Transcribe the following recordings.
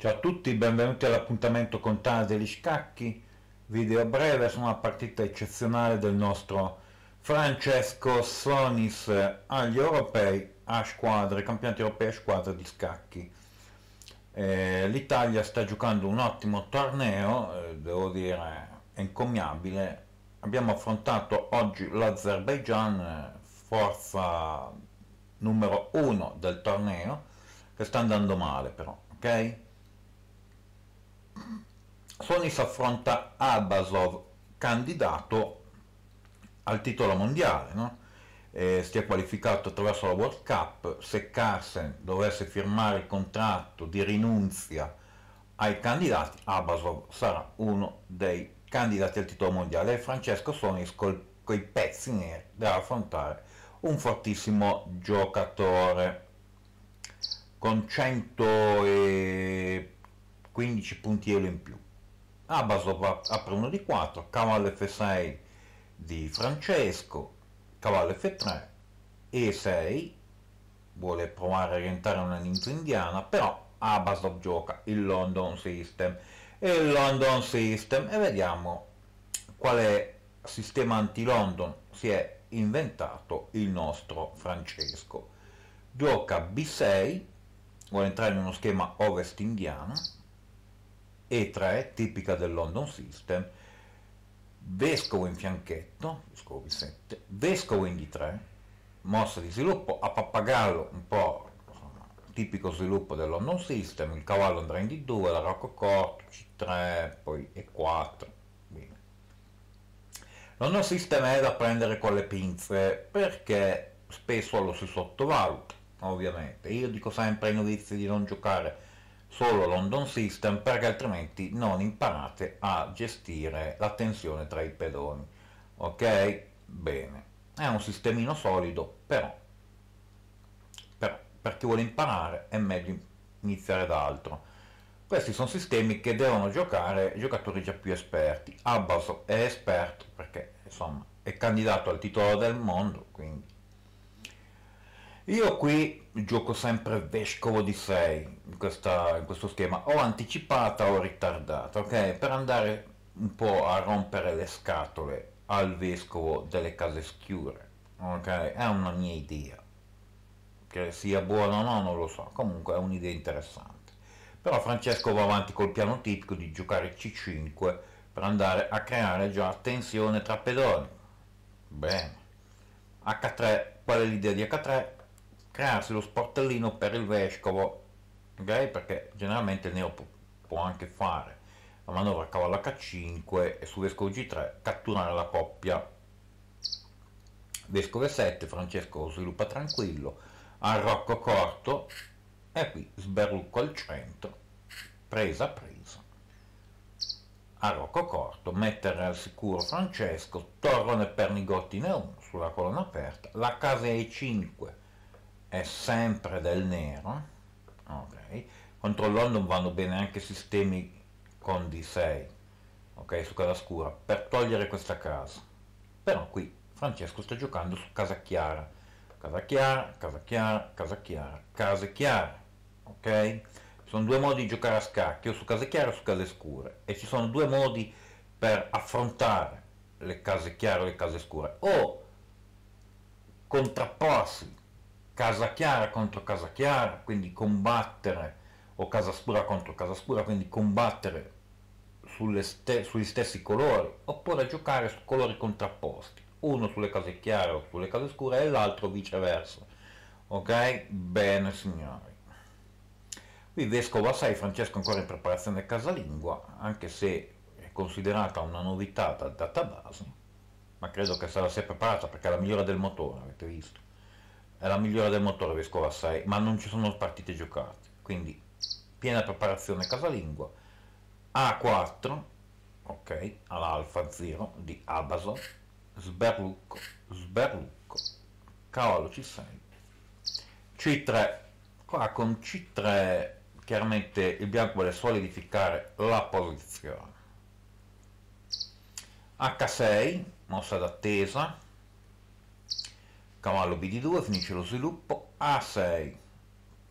Ciao a tutti, benvenuti all'appuntamento con Tana degli Scacchi, video breve su una partita eccezionale del nostro Francesco Sonis agli europei a squadre, campionati europei a squadre di scacchi. Eh, L'Italia sta giocando un ottimo torneo, eh, devo dire encomiabile. Abbiamo affrontato oggi l'Azerbaijan, eh, forza numero uno del torneo, che sta andando male però, ok? Sony si affronta Abasov, candidato al titolo mondiale, no? eh, si è qualificato attraverso la World Cup, se Carsen dovesse firmare il contratto di rinunzia ai candidati, Abasov sarà uno dei candidati al titolo mondiale e Francesco Sonis col, coi pezzi neri deve affrontare un fortissimo giocatore con 100 e 15 punti elo in più. Abasov apre 1 di 4, cavallo f6 di Francesco, cavallo f3, e6, vuole provare a rientrare una ninfa indiana, però Abasov gioca il London System. E Il London System, e vediamo quale sistema anti-London si è inventato il nostro Francesco. Gioca B6, vuole entrare in uno schema ovest indiano, e3, tipica del London System, vescovo in fianchetto, vescovo Vicente, vescovo in D3, mossa di sviluppo a pappagallo, un po' tipico sviluppo del London System, il cavallo andrà in D2, la rococò, C3, poi E4. Bene. London System è da prendere con le pinze perché spesso lo si sottovaluta, ovviamente. Io dico sempre ai novizi di non giocare solo London System perché altrimenti non imparate a gestire la tensione tra i pedoni ok bene è un sistemino solido però, però per chi vuole imparare è meglio iniziare da altro questi sono sistemi che devono giocare giocatori già più esperti Abbas è esperto perché insomma è candidato al titolo del mondo quindi io qui gioco sempre vescovo di 6 in, in questo schema, o anticipata o ritardata, ok? Per andare un po' a rompere le scatole al vescovo delle case schiure, ok? È una mia idea, che sia buona o no non lo so, comunque è un'idea interessante. Però Francesco va avanti col piano tipico di giocare C5 per andare a creare già tensione tra pedoni. Bene. H3, qual è l'idea di H3? crearsi lo sportellino per il vescovo ok perché generalmente il nero può, può anche fare la manovra cavallo h5 e su vescovo g3 catturare la coppia vescovo e7 Francesco sviluppa tranquillo arrocco corto e qui sberlucco al centro presa presa arrocco corto mettere al sicuro Francesco torrone per Nigotti 1 sulla colonna aperta la casa e5 è sempre del nero, ok? controllando vanno bene anche sistemi con D6, ok? Su casa scura, per togliere questa casa. Però qui Francesco sta giocando su casa chiara, casa chiara, casa chiara, casa chiara, case chiare, ok? sono due modi di giocare a scacchio su case chiare o su case scure, e ci sono due modi per affrontare le case chiare e le case scure, o contrapporsi casa chiara contro casa chiara, quindi combattere, o casa scura contro casa scura, quindi combattere ste sugli stessi colori, oppure giocare su colori contrapposti, uno sulle case chiare o sulle case scure e l'altro viceversa. Ok? Bene signori. Qui Vescovo Assai, Francesco ancora in preparazione casalingua, anche se è considerata una novità da database, ma credo che sarà sempre preparata perché è la migliore del motore, avete visto è la migliore del motore Vescova 6, ma non ci sono partite giocate, quindi piena preparazione casalingua, A4, ok, all'Alfa 0 di Abaso, Sberlucco, Sberlucco, Cavallo C6, C3, qua con C3 chiaramente il bianco vuole solidificare la posizione, H6, mossa d'attesa, cavallo bd2 finisce lo sviluppo a6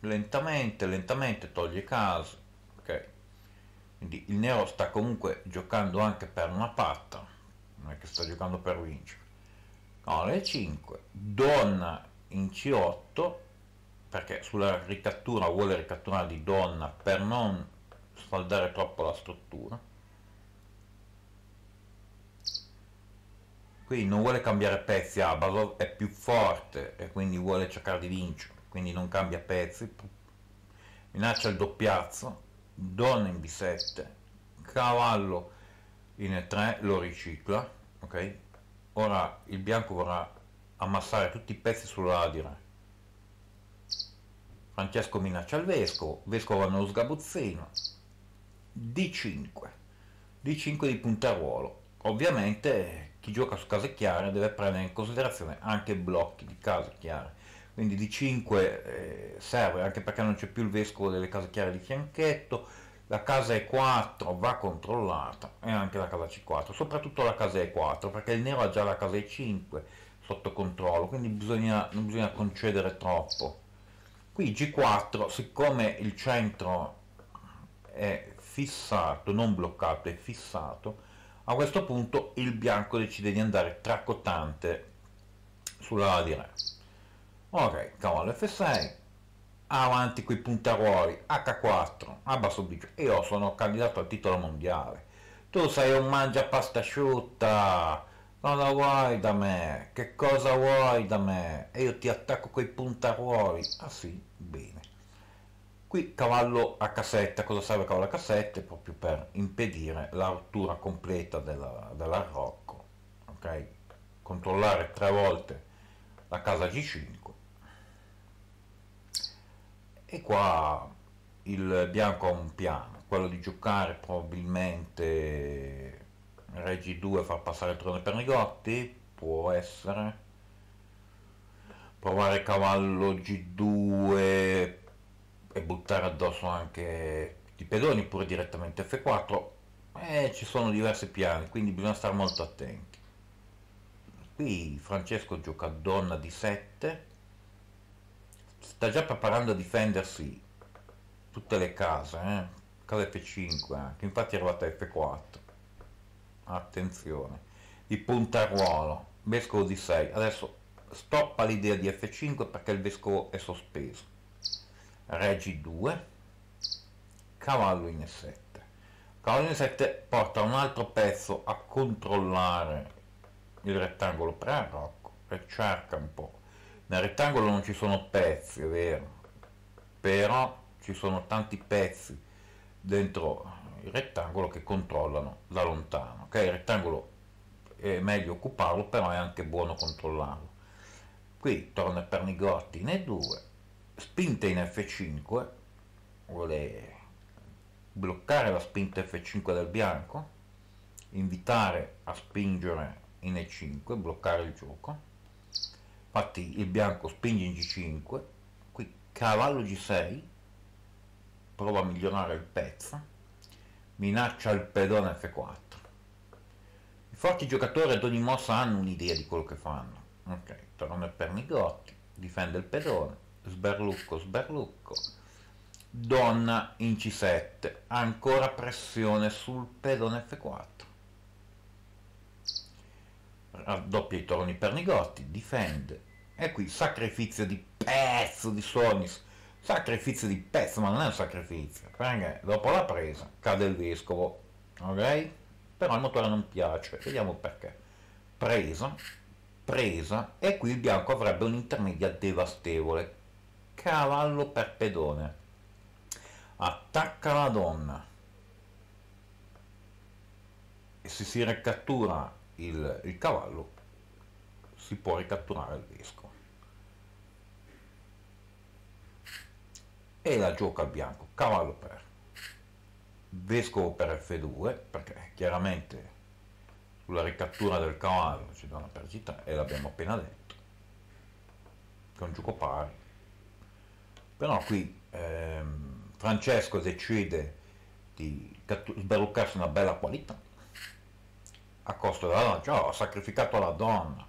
lentamente lentamente toglie case ok quindi il nero sta comunque giocando anche per una patta non è che sta giocando per vincere cavallo e5 donna in c8 perché sulla ricattura vuole ricatturare di donna per non sfaldare troppo la struttura quindi non vuole cambiare pezzi ah, Basov è più forte e quindi vuole cercare di vincere quindi non cambia pezzi minaccia il doppiazzo donna in b7 cavallo in e3 lo ricicla ok ora il bianco vorrà ammassare tutti i pezzi sulla Francesco minaccia il vescovo vescovo nello sgabuzzino d5 d5 di punteruolo ovviamente chi gioca su case chiare deve prendere in considerazione anche blocchi di case chiare quindi di 5 eh, serve anche perché non c'è più il vescovo delle case chiare di fianchetto la casa E4 va controllata e anche la casa C4 soprattutto la casa E4 perché il nero ha già la casa E5 sotto controllo quindi bisogna, non bisogna concedere troppo qui G4 siccome il centro è fissato non bloccato è fissato a questo punto il bianco decide di andare tracottante sulla di re ok cavallo f6 avanti quei puntaruoli h4 abbasso bicio io sono candidato al titolo mondiale tu sei un mangia pasta asciutta cosa vuoi da me che cosa vuoi da me e io ti attacco quei puntaruoli ah sì bene Qui cavallo a cassette, cosa serve cavallo a cassette? Proprio per impedire la rottura completa della, dell'arrocco, ok? Controllare tre volte la casa G5 e qua il bianco ha un piano, quello di giocare probabilmente Re G2 far passare il trono per Nigotti, può essere provare cavallo G2 e buttare addosso anche i pedoni pure direttamente F4 eh, ci sono diversi piani quindi bisogna stare molto attenti qui Francesco gioca donna di 7 sta già preparando a difendersi tutte le case eh? casa F5 anche infatti è arrivata F4 attenzione di punta ruolo vescovo di 6 adesso stoppa l'idea di F5 perché il vescovo è sospeso re g2 cavallo in e7 cavallo in e7 porta un altro pezzo a controllare il rettangolo pre-arrocco e cerca un po' nel rettangolo non ci sono pezzi è vero però ci sono tanti pezzi dentro il rettangolo che controllano da lontano ok il rettangolo è meglio occuparlo però è anche buono controllarlo qui torna per nigotti in e2 spinta in F5 vuole bloccare la spinta F5 del bianco invitare a spingere in E5 bloccare il gioco infatti il bianco spinge in G5 qui cavallo G6 prova a migliorare il pezzo minaccia il pedone F4 i forti giocatori ad ogni mossa hanno un'idea di quello che fanno ok, torna per Nigotti difende il pedone sberlucco, sberlucco, donna in C7, ancora pressione sul pedone F4, raddoppia i torni per Nigotti, difende, e qui sacrificio di pezzo di Sonis, sacrificio di pezzo, ma non è un sacrificio, perché dopo la presa cade il vescovo, ok? Però il motore non piace, vediamo perché. Presa, presa, e qui il bianco avrebbe un'intermedia devastevole, cavallo per pedone attacca la donna e se si ricattura il, il cavallo si può ricatturare il vescovo e la gioca al bianco cavallo per vescovo per f2 perché chiaramente sulla ricattura del cavallo ci dà una perdita e l'abbiamo appena detto che è un gioco pari però qui ehm, Francesco decide di sbaroccarsi una bella qualità a costo della donna, cioè, ha sacrificato la donna,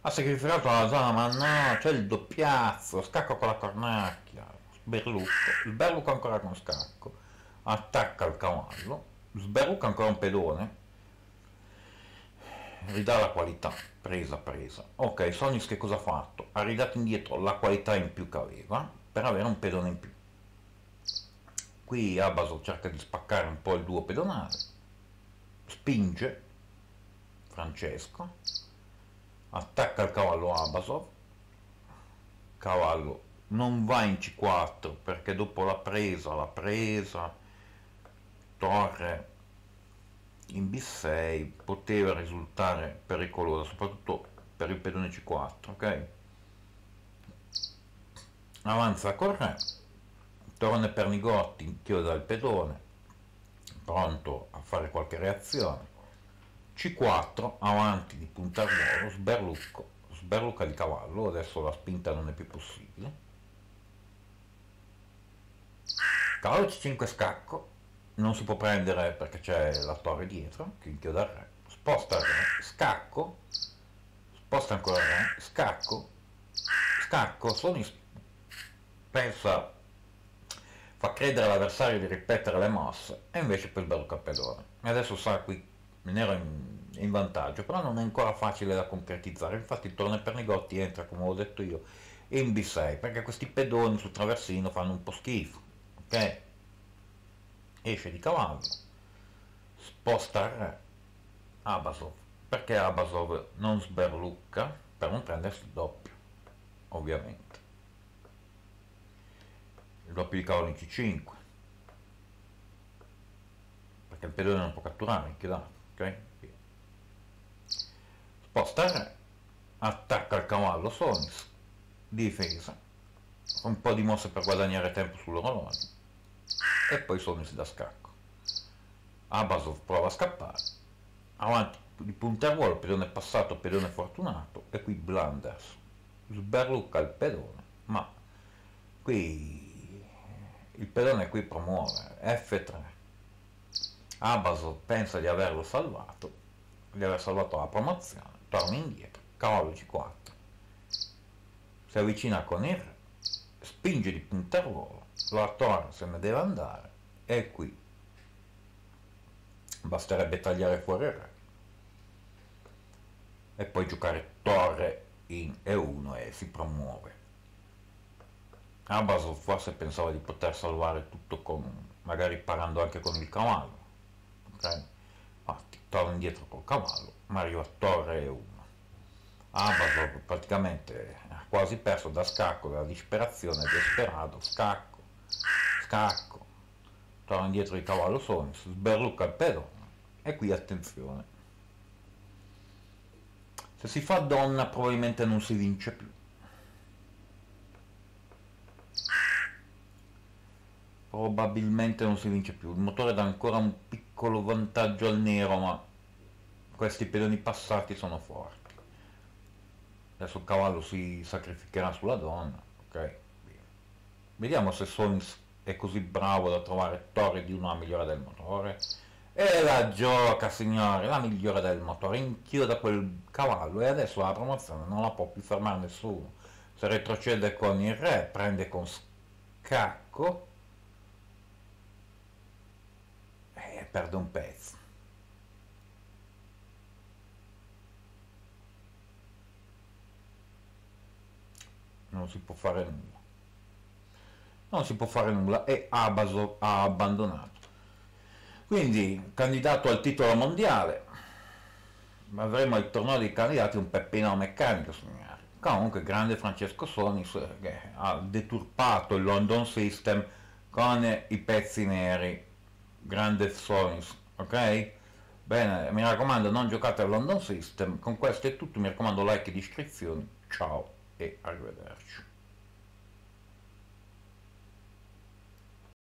ha sacrificato la donna, ma no, c'è il doppiazzo, scacco con la cornacchia, sberlucco, sberlucco ancora con scacco, attacca il cavallo, sberlucca ancora un pedone, ridà la qualità, presa, presa. Ok, Sonis che cosa ha fatto? Ha ridato indietro la qualità in più che aveva, per avere un pedone in più. Qui Abasov cerca di spaccare un po' il duo pedonale, spinge Francesco, attacca il cavallo Abasov, cavallo non va in C4 perché dopo la presa, la presa, torre in B6 poteva risultare pericolosa, soprattutto per il pedone C4, ok? avanza col re, torna per Nigotti, chiude al pedone, pronto a fare qualche reazione. C4, avanti di punta al volo, sberlucco, sberlucca di cavallo, adesso la spinta non è più possibile. Cavallo C5 scacco, non si può prendere perché c'è la torre dietro, che inchioda il re, sposta il re, scacco, sposta ancora il re, scacco, scacco, sono in pensa, fa credere all'avversario di ripetere le mosse e invece poi sbarca il pedone. adesso sarà qui il nero in, in vantaggio, però non è ancora facile da concretizzare, infatti il torneo per negotti entra, come ho detto io, in B6, perché questi pedoni sul traversino fanno un po' schifo, ok? Esce di cavallo, sposta il re, Abasov, perché Abasov non sberlucca per non prendersi il doppio, ovviamente il doppio di cavolo in c5 perché il pedone non può catturare anche là ok Via. sposta re attacca il cavallo sonis difesa fa un po' di mosse per guadagnare tempo sull'orologio e poi sonis da scacco Abasov prova a scappare avanti di punterruolo pedone passato pedone fortunato e qui Blunders sberlucca il pedone ma qui il pedone qui promuove F3. Abasov pensa di averlo salvato, di aver salvato la promozione, torna indietro, cavallo G4. Si avvicina con il re, spinge di punta ruolo, la torre se ne deve andare e qui basterebbe tagliare fuori il re e poi giocare torre in E1 e si promuove Ambrosov forse pensava di poter salvare tutto con, magari parando anche con il cavallo, ok? Infatti torna indietro col cavallo, ma arriva a torre 1. Ambrosov praticamente ha quasi perso da scacco, dalla disperazione, desperato, scacco, scacco, torna indietro il cavallo Sonis, sberlucca il pedone e qui attenzione. Se si fa donna probabilmente non si vince più. probabilmente non si vince più. Il motore dà ancora un piccolo vantaggio al nero, ma questi pedoni passati sono forti. Adesso il cavallo si sacrificherà sulla donna, ok? Vediamo se Solins è così bravo da trovare torri di una migliore del motore. E la gioca, signore, la migliore del motore, inchioda quel cavallo e adesso la promozione non la può più fermare nessuno. Se retrocede con il re, prende con scacco perde un pezzo. Non si può fare nulla. Non si può fare nulla e Abaso ha abbandonato. Quindi, candidato al titolo mondiale, avremo il torneo dei candidati un peppino meccanico, signori. Comunque, grande Francesco Sonis che ha deturpato il London System con i pezzi neri Grande Soins, ok? Bene, mi raccomando non giocate al London System, con questo è tutto, mi raccomando like e iscrizioni, ciao e arrivederci.